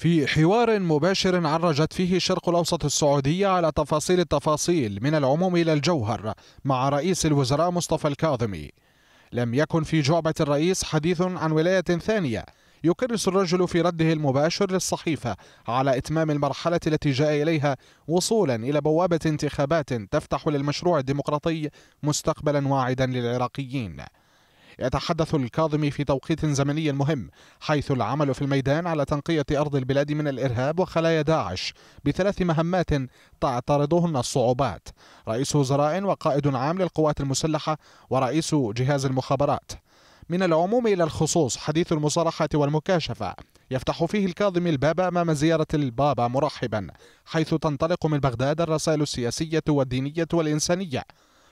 في حوار مباشر عرجت فيه الشرق الأوسط السعودية على تفاصيل التفاصيل من العموم إلى الجوهر مع رئيس الوزراء مصطفى الكاظمي لم يكن في جعبة الرئيس حديث عن ولاية ثانية يكرس الرجل في رده المباشر للصحيفة على إتمام المرحلة التي جاء إليها وصولا إلى بوابة انتخابات تفتح للمشروع الديمقراطي مستقبلا واعدا للعراقيين يتحدث الكاظمي في توقيت زمني مهم حيث العمل في الميدان على تنقية أرض البلاد من الإرهاب وخلايا داعش بثلاث مهمات تعترضهن الصعوبات رئيس وزراء وقائد عام للقوات المسلحة ورئيس جهاز المخابرات من العموم إلى الخصوص حديث المصارحة والمكاشفة يفتح فيه الكاظم الباب أمام زيارة البابا مرحبا حيث تنطلق من بغداد الرسائل السياسية والدينية والإنسانية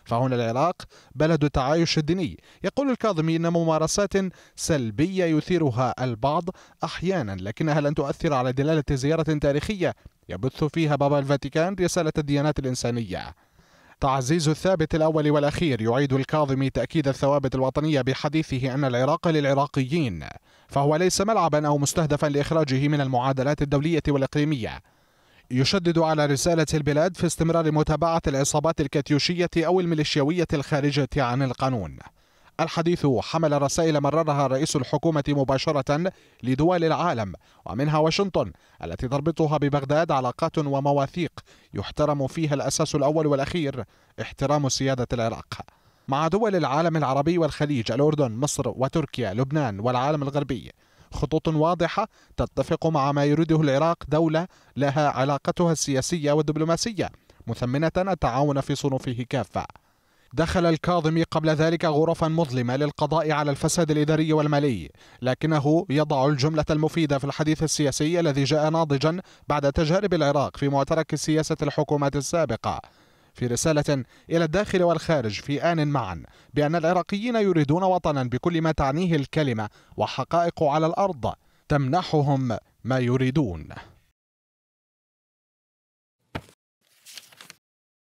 فهنا العراق بلد تعايش ديني يقول الكاظمي أن ممارسات سلبية يثيرها البعض أحيانا لكنها لن تؤثر على دلالة زيارة تاريخية يبث فيها بابا الفاتيكان رسالة الديانات الإنسانية تعزيز الثابت الأول والأخير يعيد الكاظمي تأكيد الثوابت الوطنية بحديثه أن العراق للعراقيين فهو ليس ملعبا أو مستهدفا لإخراجه من المعادلات الدولية والإقليمية يشدد على رسالة البلاد في استمرار متابعة العصابات الكاتيوشية أو الميليشياوية الخارجة عن القانون الحديث حمل رسائل مررها رئيس الحكومة مباشرة لدول العالم ومنها واشنطن التي تربطها ببغداد علاقات ومواثيق يحترم فيها الأساس الأول والأخير احترام سيادة العراق مع دول العالم العربي والخليج الأردن مصر وتركيا لبنان والعالم الغربي خطوط واضحة تتفق مع ما يريده العراق دولة لها علاقتها السياسية والدبلوماسية مثمنة التعاون في صنوفه كافة دخل الكاظمي قبل ذلك غرفا مظلمة للقضاء على الفساد الإداري والمالي لكنه يضع الجملة المفيدة في الحديث السياسي الذي جاء ناضجا بعد تجارب العراق في معترك سياسة الحكومات السابقة في رسالة إلى الداخل والخارج في آن معا بأن العراقيين يريدون وطنا بكل ما تعنيه الكلمة وحقائق على الأرض تمنحهم ما يريدون